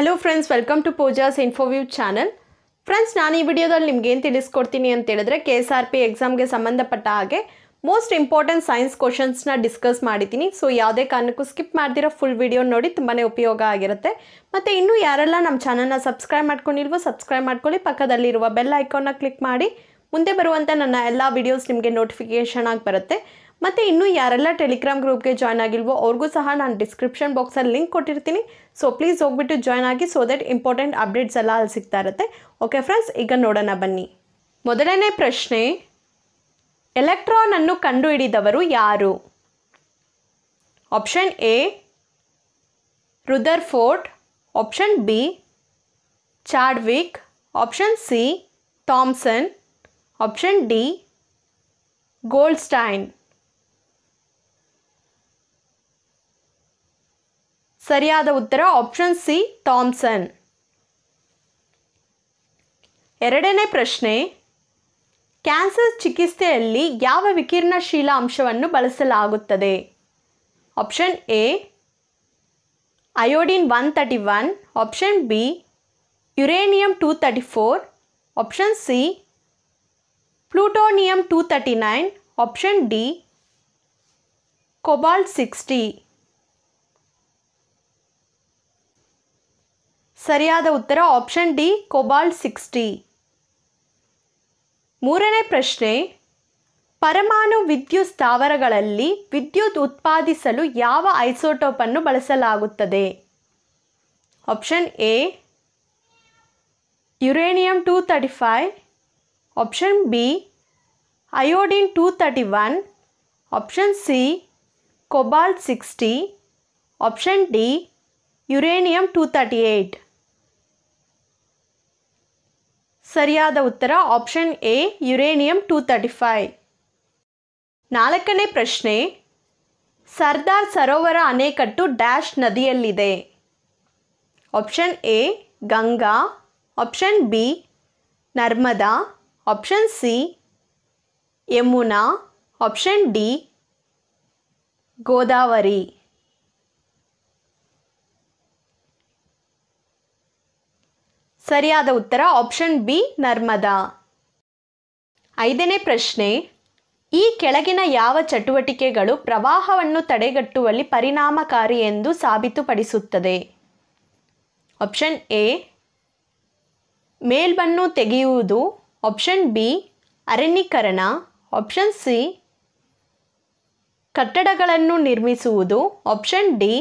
hello friends welcome to Pooja's infoview channel friends ನಾನು ಈ ವಿಡಿಯೋದಲ್ಲಿ ನಿಮ್ಗೆ ಏನು ತಿಳಿಸ್ಕೊಡ್ತೀನಿ ಅಂತ ಹೇಳಿದ್ರೆ ಕೆ ಎಸ್ ಆರ್ ಪಿ ಎಕ್ಸಾಮ್ಗೆ ಸಂಬಂಧಪಟ್ಟ ಹಾಗೆ ಮೋಸ್ಟ್ ಇಂಪಾರ್ಟೆಂಟ್ ಸೈನ್ಸ್ ಕ್ವಶನ್ಸ್ನ ಡಿಸ್ಕಸ್ ಮಾಡಿದ್ದೀನಿ ಸೊ ಯಾವುದೇ ಕಾರಣಕ್ಕೂ ಸ್ಕಿಪ್ ಮಾಡ್ದಿರೋ ಫುಲ್ ವಿಡಿಯೋ ನೋಡಿ ತುಂಬಾ ಉಪಯೋಗ ಆಗಿರುತ್ತೆ ಮತ್ತು ಇನ್ನೂ ಯಾರೆಲ್ಲ ನಮ್ಮ ಚಾನಲ್ನ ಸಬ್ಸ್ಕ್ರೈಬ್ ಮಾಡ್ಕೊಂಡಿಲ್ವೋ ಸಬ್ಸ್ಕ್ರೈಬ್ ಮಾಡ್ಕೊಳ್ಳಿ ಪಕ್ಕದಲ್ಲಿರುವ ಬೆಲ್ ಐಕಾನ್ನ ಕ್ಲಿಕ್ ಮಾಡಿ ಮುಂದೆ ಬರುವಂಥ ನನ್ನ ಎಲ್ಲ ವಿಡಿಯೋಸ್ ನಿಮಗೆ ನೋಟಿಫಿಕೇಷನ್ ಆಗಿ ಬರುತ್ತೆ ಮತ್ತು ಇನ್ನೂ ಯಾರೆಲ್ಲ ಟೆಲಿಗ್ರಾಮ್ ಗ್ರೂಪ್ಗೆ ಜಾಯ್ನ್ ಆಗಿಲ್ವೋ ಅವ್ರಿಗೂ ಸಹ ನಾನು ಡಿಸ್ಕ್ರಿಪ್ಷನ್ ಬಾಕ್ಸಲ್ಲಿ ಲಿಂಕ್ ಕೊಟ್ಟಿರ್ತೀನಿ ಸೊ ಪ್ಲೀಸ್ ಹೋಗ್ಬಿಟ್ಟು ಜಾಯ್ನ್ ಆಗಿ ಸೊ ದಟ್ ಇಂಪಾರ್ಟೆಂಟ್ ಅಪ್ಡೇಟ್ಸ್ ಎಲ್ಲ ಅಲ್ಲಿ ಸಿಗ್ತಾ ಇರುತ್ತೆ ಓಕೆ ಫ್ರೆಂಡ್ಸ್ ಈಗ ನೋಡೋಣ ಬನ್ನಿ ಮೊದಲನೇ ಪ್ರಶ್ನೆ ಎಲೆಕ್ಟ್ರಾನ್ ಅನ್ನು ಕಂಡುಹಿಡಿದವರು ಯಾರು option A Rutherford option B Chadwick option C Thomson option D Goldstein ಸರಿಯಾದ ಉತ್ತರ ಆಪ್ಷನ್ ಸಿ ಥಾಮ್ಸನ್ ಎರಡನೇ ಪ್ರಶ್ನೆ ಕ್ಯಾನ್ಸರ್ ಚಿಕಿತ್ಸೆಯಲ್ಲಿ ಯಾವ ವಿಕಿರಣಶೀಲ ಅಂಶವನ್ನು ಬಳಸಲಾಗುತ್ತದೆ option A iodine one thirty one option B uranium two thirty four option C plutonium two thirty nine option D cobalt sixty ಸರಿಯಾದ ಉತ್ತರ ಆಪ್ಷನ್ ಡಿ ಕೊಬಾಲ್ಟ್ ಸಿಕ್ಸ್ಟಿ ಮೂರನೇ ಪ್ರಶ್ನೆ ಪರಮಾಣು ವಿದ್ಯುತ್ ಸ್ಥಾವರಗಳಲ್ಲಿ ವಿದ್ಯುತ್ ಉತ್ಪಾದಿಸಲು ಯಾವ ಐಸೋಟೋಪನ್ನು ಬಳಸಲಾಗುತ್ತದೆ option A uranium two thirty five option B iodine two thirty one option C cobalt sixty option D uranium two thirty eight ಸರಿಯಾದ ಉತ್ತರ option A uranium two thirty five ನಾಲ್ಕನೇ ಪ್ರಶ್ನೆ ಸರ್ದಾರ್ ಸರೋವರ ಅಣೆಕಟ್ಟು ಡ್ಯಾಶ್ ನದಿಯಲ್ಲಿದೆ option A Ganga option B Narmada option C Yamuna option D Godavari ಸರಿಯಾದ ಉತ್ತರ option B Narmada ಐದನೇ ಪ್ರಶ್ನೆ ಈ ಕೆಳಗಿನ ಯಾವ ಚಟುವಟಿಕೆಗಳು ಪ್ರವಾಹವನ್ನು ತಡೆಗಟ್ಟುವಲ್ಲಿ ಪರಿಣಾಮಕಾರಿ ಎಂದು ಸಾಬೀತುಪಡಿಸುತ್ತದೆ ಆಪ್ಷನ್ ಎ ಮೇಲ್ಬನ್ನು ತೆಗೆಯುವುದು ಆಪ್ಷನ್ ಬಿ ಅರಣ್ಯೀಕರಣ ಆಪ್ಷನ್ ಸಿ ಕಟ್ಟಡಗಳನ್ನು ನಿರ್ಮಿಸುವುದು ಆಪ್ಷನ್ ಡಿ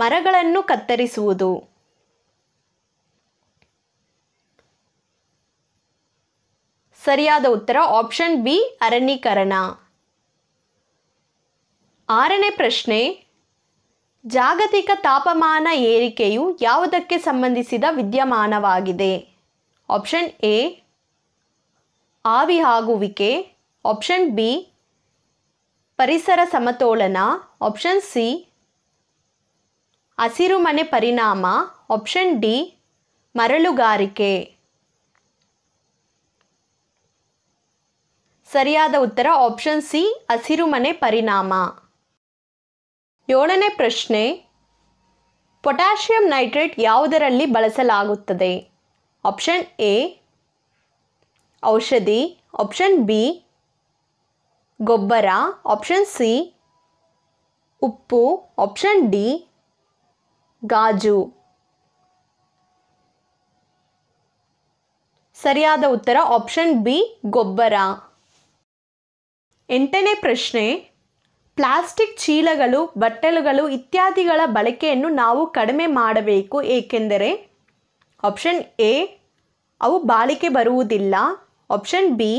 ಮರಗಳನ್ನು ಕತ್ತರಿಸುವುದು ಸರಿಯಾದ ಉತ್ತರ ಆಪ್ಷನ್ ಬಿ ಅರಣ್ಯೀಕರಣ ಆರನೇ ಪ್ರಶ್ನೆ ಜಾಗತಿಕ ತಾಪಮಾನ ಏರಿಕೆಯು ಯಾವುದಕ್ಕೆ ಸಂಬಂಧಿಸಿದ ವಿದ್ಯಮಾನವಾಗಿದೆ ಆಪ್ಷನ್ ಎ ಆವಿಯಾಗುವಿಕೆ ಆಪ್ಷನ್ ಬಿ ಪರಿಸರ ಸಮತೋಲನ ಆಪ್ಷನ್ ಸಿ ಹಸಿರುಮನೆ ಪರಿಣಾಮ ಆಪ್ಷನ್ ಡಿ ಮರಳುಗಾರಿಕೆ ಸರಿಯಾದ ಉತ್ತರ ಆಪ್ಷನ್ ಸಿ ಹಸಿರುಮನೆ ಪರಿಣಾಮ ಏಳನೇ ಪ್ರಶ್ನೆ ಪೊಟ್ಯಾಷಿಯಂ ನೈಟ್ರೇಟ್ ಯಾವುದರಲ್ಲಿ ಬಳಸಲಾಗುತ್ತದೆ ಆಪ್ಷನ್ ಎ ಔಷಧಿ ಆಪ್ಷನ್ ಬಿ ಗೊಬ್ಬರ ಆಪ್ಷನ್ ಸಿ ಉಪ್ಪು ಆಪ್ಷನ್ ಡಿ ಗಾಜು ಸರಿಯಾದ ಉತ್ತರ ಆಪ್ಷನ್ ಬಿ ಗೊಬ್ಬರ ಎಂಟನೇ ಪ್ರಶ್ನೆ ಪ್ಲಾಸ್ಟಿಕ್ ಚೀಲಗಳು ಬಟ್ಟಲುಗಳು ಇತ್ಯಾದಿಗಳ ಬಳಕೆಯನ್ನು ನಾವು ಕಡಿಮೆ ಮಾಡಬೇಕು ಏಕೆಂದರೆ ಆಪ್ಷನ್ ಎ ಅವು ಬಾಳಿಕೆ ಬರುವುದಿಲ್ಲ ಆಪ್ಷನ್ ಬಿ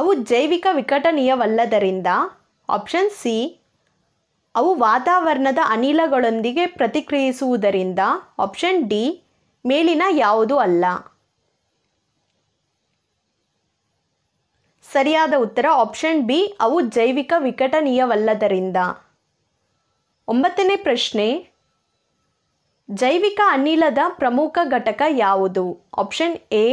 ಅವು ಜೈವಿಕ ವಿಕಟನೀಯವಲ್ಲದರಿಂದ ಆಪ್ಷನ್ ಸಿ ಅವು ವಾತಾವರಣದ ಅನಿಲಗಳೊಂದಿಗೆ ಪ್ರತಿಕ್ರಿಯಿಸುವುದರಿಂದ ಆಪ್ಷನ್ ಡಿ ಮೇಲಿನ ಯಾವುದೂ ಅಲ್ಲ ಸರಿಯಾದ ಉತ್ತರ ಆಪ್ಷನ್ ಬಿ ಅವು ಜೈವಿಕ ವಿಕಟನೀಯವಲ್ಲದರಿಂದ ಒಂಬತ್ತನೇ ಪ್ರಶ್ನೆ ಜೈವಿಕ ಅನಿಲದ ಪ್ರಮುಖ ಘಟಕ ಯಾವುದು option A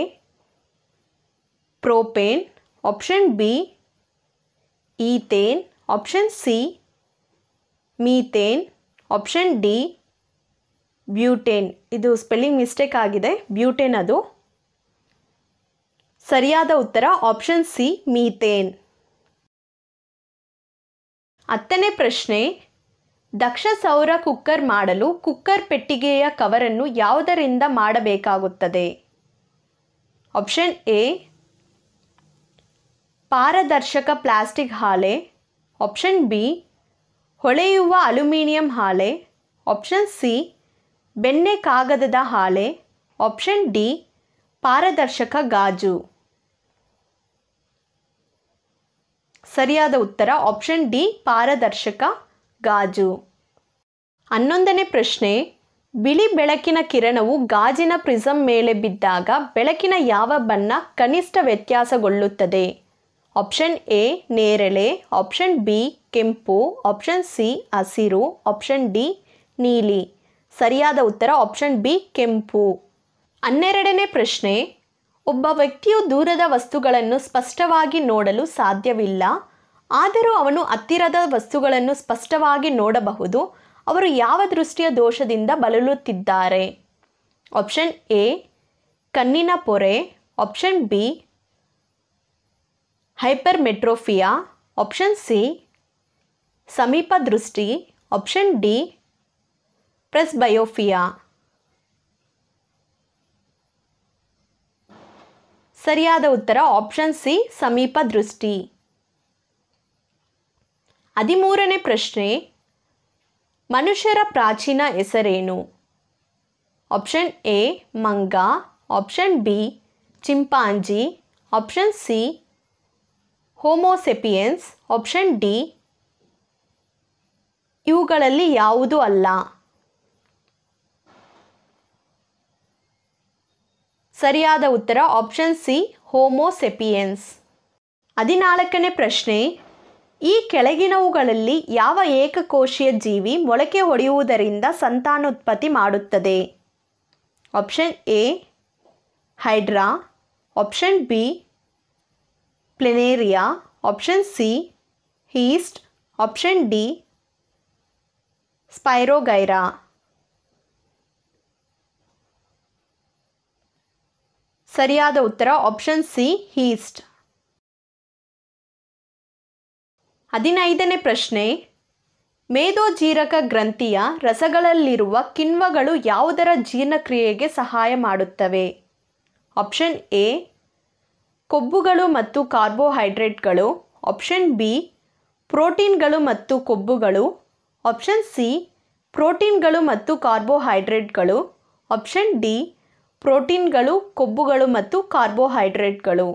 propane option B ethane option C methane option D butane ಇದು ಸ್ಪೆಲ್ಲಿಂಗ್ ಮಿಸ್ಟೇಕ್ ಆಗಿದೆ ಬ್ಯೂಟೇನ್ ಅದು ಸರಿಯಾದ ಉತ್ತರ ಆಪ್ಷನ್ ಸಿ ಮೀಥೇನ್ ಹತ್ತನೇ ಪ್ರಶ್ನೆ ದಕ್ಷ ಸೌರ ಕುಕ್ಕರ್ ಮಾಡಲು ಕುಕ್ಕರ್ ಪೆಟ್ಟಿಗೆಯ ಕವರನ್ನು ಯಾವುದರಿಂದ ಮಾಡಬೇಕಾಗುತ್ತದೆ ಆಪ್ಷನ್ ಎ ಪಾರದರ್ಶಕ ಪ್ಲಾಸ್ಟಿಕ್ ಹಾಲೆ ಆಪ್ಷನ್ ಬಿ ಹೊಳೆಯುವ ಅಲ್ಯೂಮಿನಿಯಂ ಹಾಲೆ ಆಪ್ಷನ್ ಸಿ ಬೆಣ್ಣೆ ಕಾಗದದ ಹಾಲೆ ಆಪ್ಷನ್ ಡಿ ಪಾರದರ್ಶಕ ಗಾಜು ಸರಿಯಾದ ಉತ್ತರ ಆಪ್ಷನ್ ಡಿ ಪಾರದರ್ಶಕ ಗಾಜು ಹನ್ನೊಂದನೇ ಪ್ರಶ್ನೆ ಬಿಳಿ ಬೆಳಕಿನ ಕಿರಣವು ಗಾಜಿನ ಪ್ರಿಸಮ್ ಮೇಲೆ ಬಿದ್ದಾಗ ಬೆಳಕಿನ ಯಾವ ಬಣ್ಣ ಕನಿಷ್ಠ ವ್ಯತ್ಯಾಸಗೊಳ್ಳುತ್ತದೆ ಆಪ್ಷನ್ ಎ ನೇರಳೆ ಆಪ್ಷನ್ ಬಿ ಕೆಂಪು ಆಪ್ಷನ್ ಸಿ ಹಸಿರು ಆಪ್ಷನ್ ಡಿ ನೀಲಿ ಸರಿಯಾದ ಉತ್ತರ ಆಪ್ಷನ್ ಬಿ ಕೆಂಪು ಹನ್ನೆರಡನೇ ಪ್ರಶ್ನೆ ಒಬ್ಬ ವ್ಯಕ್ತಿಯು ದೂರದ ವಸ್ತುಗಳನ್ನು ಸ್ಪಷ್ಟವಾಗಿ ನೋಡಲು ಸಾಧ್ಯವಿಲ್ಲ ಆದರೂ ಅವನು ಹತ್ತಿರದ ವಸ್ತುಗಳನ್ನು ಸ್ಪಷ್ಟವಾಗಿ ನೋಡಬಹುದು ಅವರು ಯಾವ ದೃಷ್ಟಿಯ ದೋಷದಿಂದ ಬಳಲುತ್ತಿದ್ದಾರೆ ಆಪ್ಷನ್ ಎ ಕಣ್ಣಿನ ಪೊರೆ option B hypermetropia option ಸಿ ಸಮೀಪ ದೃಷ್ಟಿ ಆಪ್ಷನ್ ಡಿ ಪ್ರೆಸ್ ಬಯೋಫಿಯಾ ಸರಿಯಾದ ಉತ್ತರ ಆಪ್ಷನ್ ಸಿ ಸಮೀಪ ದೃಷ್ಟಿ ಹದಿಮೂರನೇ ಪ್ರಶ್ನೆ ಮನುಷ್ಯರ ಪ್ರಾಚೀನ ಹೆಸರೇನು ಆಪ್ಷನ್ ಎ ಮಂಗ option B chimpanzee option C homo sapiens option D ಇವುಗಳಲ್ಲಿ ಯಾವುದೂ ಅಲ್ಲ ಸರಿಯಾದ ಉತ್ತರ ಆಪ್ಷನ್ ಸಿ ಹೋಮೋಸೆಪಿಯನ್ಸ್ ಹದಿನಾಲ್ಕನೇ ಪ್ರಶ್ನೆ ಈ ಕೆಳಗಿನವುಗಳಲ್ಲಿ ಯಾವ ಏಕಕೋಶೀಯ ಜೀವಿ ಮೊಳಕೆ ಹೊಡೆಯುವುದರಿಂದ ಸಂತಾನೋತ್ಪತ್ತಿ ಮಾಡುತ್ತದೆ option A hydra option B planaria option C yeast option D spirogyra ಸರಿಯಾದ ಉತ್ತರ ಆಪ್ಷನ್ ಸಿ ಹೀಸ್ಟ್ ಹದಿನೈದನೇ ಪ್ರಶ್ನೆ ಮೇಧೋಜೀರಕ ಗ್ರಂಥಿಯ ರಸಗಳಲ್ಲಿರುವ ಕಿಣ್ವಗಳು ಯಾವುದರ ಜೀರ್ಣಕ್ರಿಯೆಗೆ ಸಹಾಯ ಮಾಡುತ್ತವೆ ಆಪ್ಷನ್ ಎ ಕೊಬ್ಬುಗಳು ಮತ್ತು ಕಾರ್ಬೋಹೈಡ್ರೇಟ್ಗಳು ಆಪ್ಷನ್ ಬಿ ಪ್ರೋಟೀನ್ಗಳು ಮತ್ತು ಕೊಬ್ಬುಗಳು ಆಪ್ಷನ್ ಸಿ ಪ್ರೋಟೀನ್ಗಳು ಮತ್ತು ಕಾರ್ಬೋಹೈಡ್ರೇಟ್ಗಳು ಆಪ್ಷನ್ ಡಿ ಪ್ರೋಟೀನ್ಗಳು ಕೊಬ್ಬುಗಳು ಮತ್ತು ಕಾರ್ಬೋಹೈಡ್ರೇಟ್ಗಳು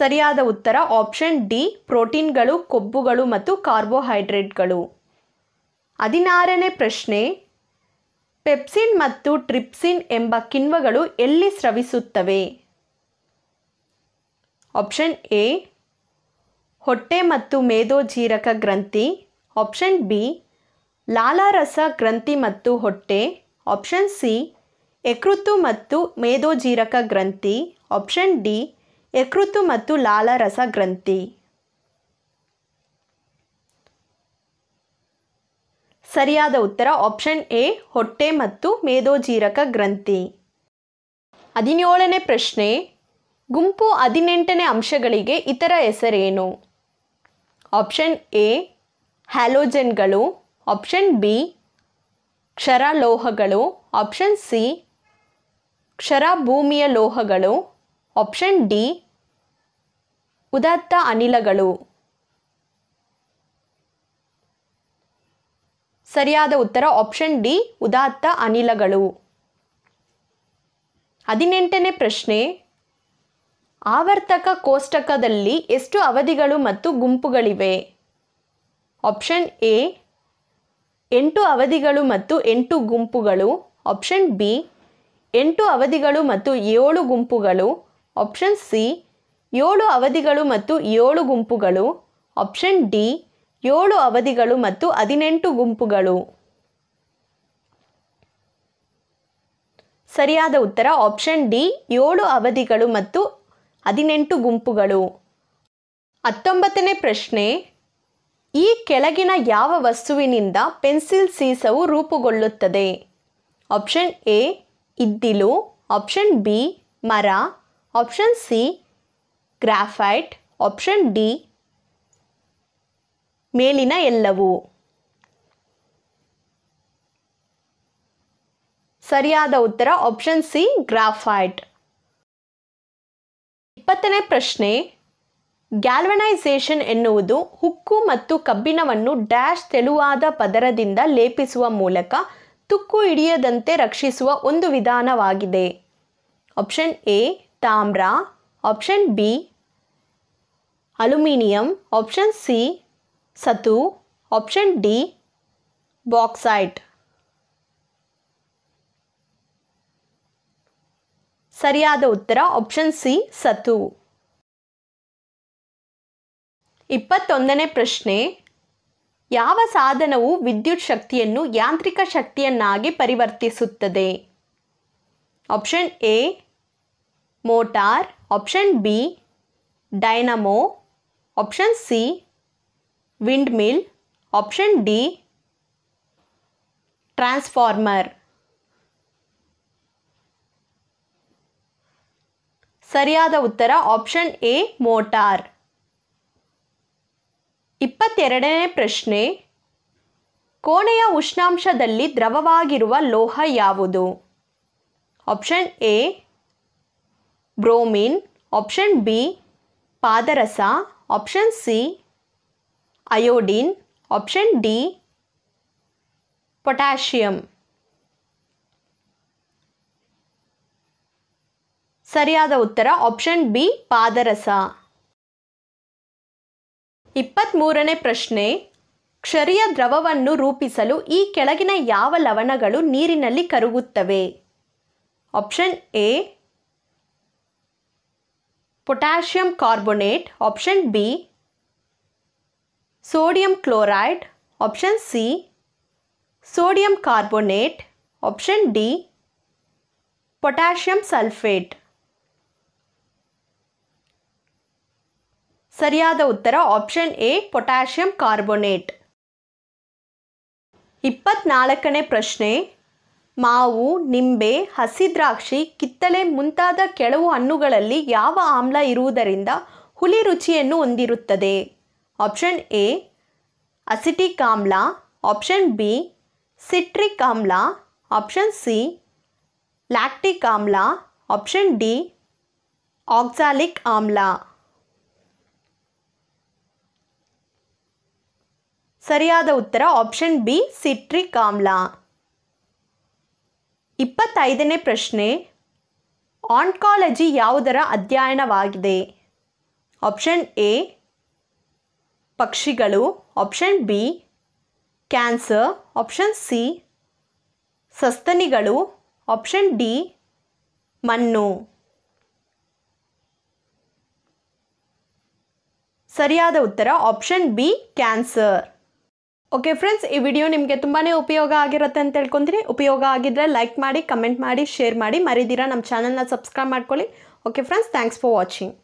ಸರಿಯಾದ ಉತ್ತರ ಆಪ್ಷನ್ ಡಿ ಪ್ರೋಟೀನ್ಗಳು ಕೊಬ್ಬುಗಳು ಮತ್ತು ಕಾರ್ಬೋಹೈಡ್ರೇಟ್ಗಳು ಹದಿನಾರನೇ ಪ್ರಶ್ನೆ ಪೆಪ್ಸಿನ್ ಮತ್ತು ಟ್ರಿಪ್ಸಿನ್ ಎಂಬ ಕಿಣ್ವಗಳು ಎಲ್ಲಿ ಸ್ರವಿಸುತ್ತವೆ ಆಪ್ಷನ್ ಎ ಹೊಟ್ಟೆ ಮತ್ತು ಮೇಧೋಜೀರಕ ಗ್ರಂಥಿ ಆಪ್ಷನ್ ಬಿ ಲಾಲಾರಸ ಗ್ರಂಥಿ ಮತ್ತು ಹೊಟ್ಟೆ ಆಪ್ಷನ್ ಸಿ ಯಕೃತ್ತು ಮತ್ತು ಮೇದೋಜೀರಕ ಗ್ರಂಥಿ ಆಪ್ಷನ್ ಡಿ ಯಕೃತು ಮತ್ತು ಲಾಲಾರಸ ಗ್ರಂಥಿ ಸರಿಯಾದ ಉತ್ತರ ಆಪ್ಷನ್ ಎ ಹೊಟ್ಟೆ ಮತ್ತು ಮೇದೋಜೀರಕ ಗ್ರಂಥಿ ಹದಿನೇಳನೇ ಪ್ರಶ್ನೆ ಗುಂಪು ಹದಿನೆಂಟನೇ ಅಂಶಗಳಿಗೆ ಇತರ ಹೆಸರೇನು ಆಪ್ಷನ್ ಎ ಹ್ಯಾಲೋಜೆನ್ಗಳು ಆಪ್ಷನ್ ಬಿ ಕ್ಷರಲೋಹಗಳು ಆಪ್ಷನ್ ಸಿ ಕ್ಷರ ಭೂಮಿಯ ಲೋಹಗಳು ಆಪ್ಷನ್ ಡಿ ಉದಾತ್ತ ಅನಿಲಗಳು ಸರಿಯಾದ ಉತ್ತರ ಆಪ್ಷನ್ ಡಿ ಉದಾತ್ತ ಅನಿಲಗಳು ಹದಿನೆಂಟನೇ ಪ್ರಶ್ನೆ ಆವರ್ತಕ ಕೋಷ್ಟಕದಲ್ಲಿ ಎಷ್ಟು ಅವಧಿಗಳು ಮತ್ತು ಗುಂಪುಗಳಿವೆ ಆಪ್ಷನ್ ಎ ಎಂಟು ಅವಧಿಗಳು ಮತ್ತು ಎಂಟು ಗುಂಪುಗಳು ಆಪ್ಷನ್ ಬಿ ಎಂಟು ಅವಧಿಗಳು ಮತ್ತು ಏಳು ಗುಂಪುಗಳು ಆಪ್ಷನ್ ಸಿ ಏಳು ಅವಧಿಗಳು ಮತ್ತು ಏಳು ಗುಂಪುಗಳು ಆಪ್ಷನ್ ಡಿ ಏಳು ಅವಧಿಗಳು ಮತ್ತು ಹದಿನೆಂಟು ಗುಂಪುಗಳು ಸರಿಯಾದ ಉತ್ತರ ಆಪ್ಷನ್ ಡಿ ಏಳು ಅವಧಿಗಳು ಮತ್ತು ಹದಿನೆಂಟು ಗುಂಪುಗಳು ಹತ್ತೊಂಬತ್ತನೇ ಪ್ರಶ್ನೆ ಈ ಕೆಳಗಿನ ಯಾವ ವಸ್ತುವಿನಿಂದ ಪೆನ್ಸಿಲ್ ಸೀಸವು ರೂಪುಗೊಳ್ಳುತ್ತದೆ ಆಪ್ಷನ್ ಎ ಇದ್ದಿಲು ಆಪ್ಷನ್ ಬಿ ಮರ option C graphite option D ಮೇಲಿನ ಎಲ್ಲವು ಸರಿಯಾದ ಉತ್ತರ ಆಪ್ಷನ್ ಸಿ ಗ್ರಾಫೈಟ್ ಇಪ್ಪತ್ತನೇ ಪ್ರಶ್ನೆ ಗ್ಯಾಲ್ವನೈಸೇಷನ್ ಎನ್ನುವುದು ಹುಕ್ಕು ಮತ್ತು ಕಬ್ಬಿಣವನ್ನು ಡ್ಯಾಶ್ ತೆಳುವಾದ ಪದರದಿಂದ ಲೇಪಿಸುವ ಮೂಲಕ ತುಕ್ಕು ಹಿಡಿಯದಂತೆ ರಕ್ಷಿಸುವ ಒಂದು ವಿಧಾನವಾಗಿದೆ ಆಪ್ಷನ್ ಎ ತಾಮ್ರ option B aluminium option C ಸತು ಆಪ್ಷನ್ ಡಿ ಬಾಕ್ಸೈಟ್ ಸರಿಯಾದ ಉತ್ತರ ಆಪ್ಷನ್ ಸಿ ಸತು ಇಪ್ಪತ್ತೊಂದನೇ ಪ್ರಶ್ನೆ ಯಾವ ಸಾಧನವು ವಿದ್ಯುತ್ ಶಕ್ತಿಯನ್ನು ಯಾಂತ್ರಿಕ ಶಕ್ತಿಯನ್ನಾಗಿ ಪರಿವರ್ತಿಸುತ್ತದೆ option A motor option B dynamo option C windmill option D transformer ಸರಿಯಾದ ಉತ್ತರ ಆಪ್ಷನ್ ಎ ಮೋಟಾರ್ ಇಪ್ಪತ್ತೆರಡನೇ ಪ್ರಶ್ನೆ ಕೋಣೆಯ ಉಷ್ಣಾಂಶದಲ್ಲಿ ದ್ರವವಾಗಿರುವ ಲೋಹ ಯಾವುದು option A bromine option B ಪಾದರಸ option C iodine option D potassium ಸರಿಯಾದ ಉತ್ತರ ಆಪ್ಷನ್ ಬಿ ಪಾದರಸ ಇಪ್ಪತ್ತ್ಮೂರನೇ ಪ್ರಶ್ನೆ ಕ್ಷರಿಯ ದ್ರವವನ್ನು ರೂಪಿಸಲು ಈ ಕೆಳಗಿನ ಯಾವ ಲವಣಗಳು ನೀರಿನಲ್ಲಿ ಕರಗುತ್ತವೆ option A potassium carbonate option B sodium chloride option C sodium carbonate option D potassium sulphate ಸರಿಯಾದ ಉತ್ತರ ಆಪ್ಷನ್ ಎ ಪೊಟ್ಯಾಷಿಯಂ ಕಾರ್ಬೋನೇಟ್ ಇಪ್ಪತ್ನಾಲ್ಕನೇ ಪ್ರಶ್ನೆ ಮಾವು ನಿಂಬೆ ಹಸಿದ್ರಾಕ್ಷಿ ಕಿತ್ತಳೆ ಮುಂತಾದ ಕೆಲವು ಹಣ್ಣುಗಳಲ್ಲಿ ಯಾವ ಆಮ್ಲ ಇರುವುದರಿಂದ ಹುಲಿ ರುಚಿಯನ್ನು ಹೊಂದಿರುತ್ತದೆ ಆಪ್ಷನ್ ಎ ಅಸಿಟಿಕ್ ಆಮ್ಲ ಆಪ್ಷನ್ ಬಿ ಸಿಟ್ರಿಕ್ ಆಮ್ಲ ಆಪ್ಷನ್ ಸಿ ಲ್ಯಾಕ್ಟಿಕ್ ಆಮ್ಲ ಆಪ್ಷನ್ ಡಿ ಆಕ್ಸಾಲಿಕ್ ಆಮ್ಲ ಸರಿಯಾದ ಉತ್ತರ ಆಪ್ಷನ್ ಬಿ ಸಿಟ್ರಿಕ್ ಆಮ್ಲ ಇಪ್ಪತ್ತೈದನೇ ಪ್ರಶ್ನೆ ಆನ್ಕಾಲಜಿ ಯಾವುದರ ಅಧ್ಯಯನವಾಗಿದೆ ಆಪ್ಷನ್ ಎ ಪಕ್ಷಿಗಳು option B cancer option C ಸಸ್ತನಿಗಳು ಆಪ್ಷನ್ ಡಿ ಮಣ್ಣು ಸರಿಯಾದ ಉತ್ತರ option B cancer okay friends ಈ ವಿಡಿಯೋ ನಿಮಗೆ ತುಂಬಾ ಉಪಯೋಗ ಆಗಿರುತ್ತೆ ಅಂತ ಹೇಳ್ಕೊಂತೀನಿ ಉಪಯೋಗ ಆಗಿದ್ರೆ ಲೈಕ್ ಮಾಡಿ ಕಮೆಂಟ್ ಮಾಡಿ ಶೇರ್ ಮಾಡಿ ಮರಿದಿರ ನಮ್ಮ ಚಾನಲ್ನ ಸಬ್ಸ್ಕ್ರೈಬ್ ಮಾಡ್ಕೊಳ್ಳಿ okay friends thanks for watching